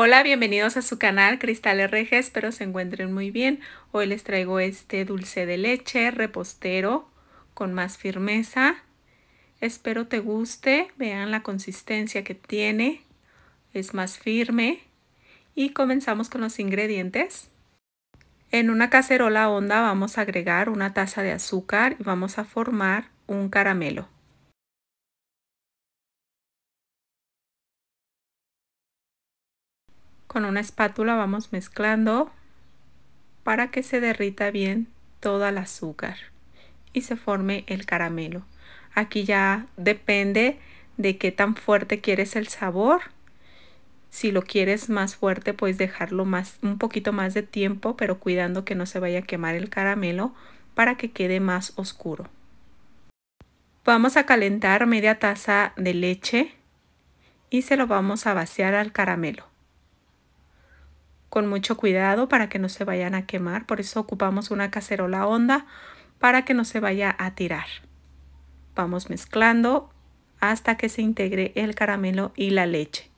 Hola, bienvenidos a su canal Cristales Reges, espero se encuentren muy bien. Hoy les traigo este dulce de leche repostero con más firmeza. Espero te guste, vean la consistencia que tiene, es más firme. Y comenzamos con los ingredientes. En una cacerola honda vamos a agregar una taza de azúcar y vamos a formar un caramelo. con una espátula vamos mezclando para que se derrita bien todo el azúcar y se forme el caramelo. Aquí ya depende de qué tan fuerte quieres el sabor. Si lo quieres más fuerte, puedes dejarlo más, un poquito más de tiempo, pero cuidando que no se vaya a quemar el caramelo para que quede más oscuro. Vamos a calentar media taza de leche y se lo vamos a vaciar al caramelo con mucho cuidado para que no se vayan a quemar. Por eso ocupamos una cacerola honda para que no se vaya a tirar. Vamos mezclando hasta que se integre el caramelo y la leche.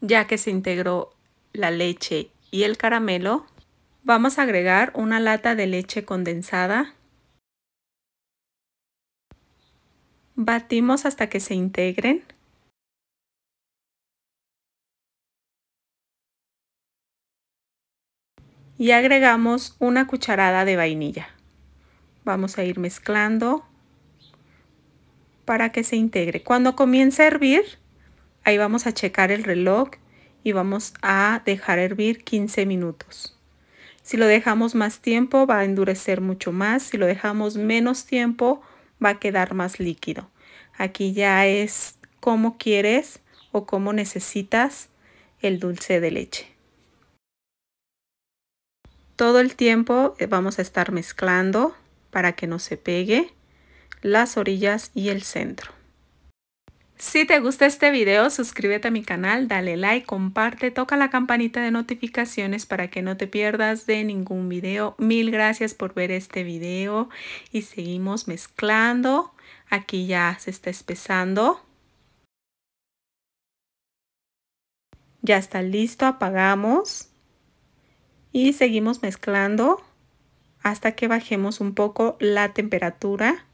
Ya que se integró la leche y el caramelo, vamos a agregar una lata de leche condensada Batimos hasta que se integren. Y agregamos una cucharada de vainilla. Vamos a ir mezclando para que se integre. Cuando comience a hervir, ahí vamos a checar el reloj y vamos a dejar hervir 15 minutos. Si lo dejamos más tiempo va a endurecer mucho más. Si lo dejamos menos tiempo va a quedar más líquido. Aquí ya es como quieres o como necesitas el dulce de leche. Todo el tiempo eh, vamos a estar mezclando para que no se pegue las orillas y el centro. Si te gusta este video, suscríbete a mi canal, dale like, comparte, toca la campanita de notificaciones para que no te pierdas de ningún video. Mil gracias por ver este video y seguimos mezclando. Aquí ya se está espesando. Ya está listo, apagamos y seguimos mezclando hasta que bajemos un poco la temperatura.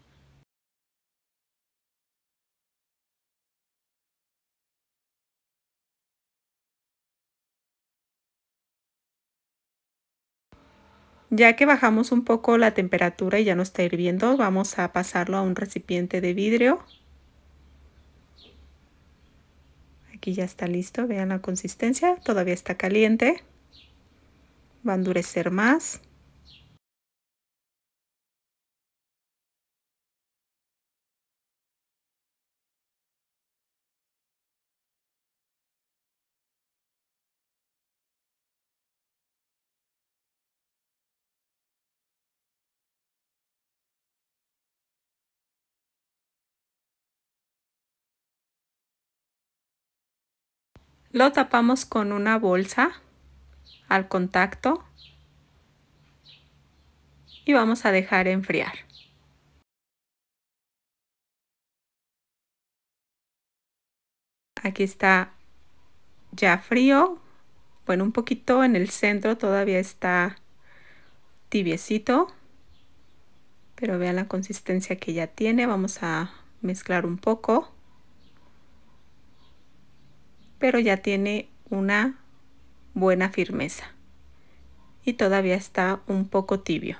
Ya que bajamos un poco la temperatura y ya no está hirviendo, vamos a pasarlo a un recipiente de vidrio. Aquí ya está listo, vean la consistencia, todavía está caliente. Va a endurecer más. Lo tapamos con una bolsa al contacto y vamos a dejar enfriar. Aquí está ya frío. Bueno, un poquito en el centro todavía está tibiecito. Pero vean la consistencia que ya tiene. Vamos a mezclar un poco pero ya tiene una buena firmeza y todavía está un poco tibio.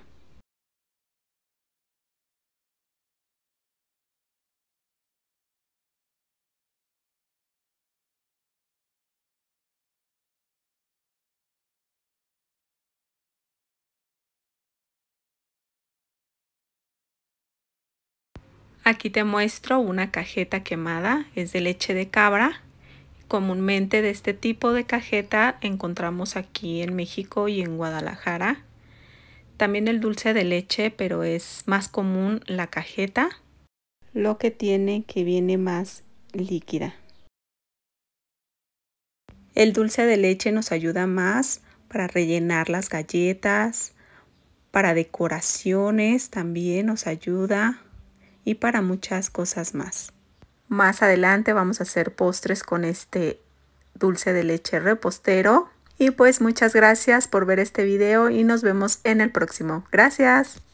Aquí te muestro una cajeta quemada, es de leche de cabra Comúnmente de este tipo de cajeta encontramos aquí en México y en Guadalajara. También el dulce de leche, pero es más común la cajeta. Lo que tiene que viene más líquida. El dulce de leche nos ayuda más para rellenar las galletas, para decoraciones también nos ayuda y para muchas cosas más. Más adelante vamos a hacer postres con este dulce de leche repostero. Y pues muchas gracias por ver este video y nos vemos en el próximo. Gracias.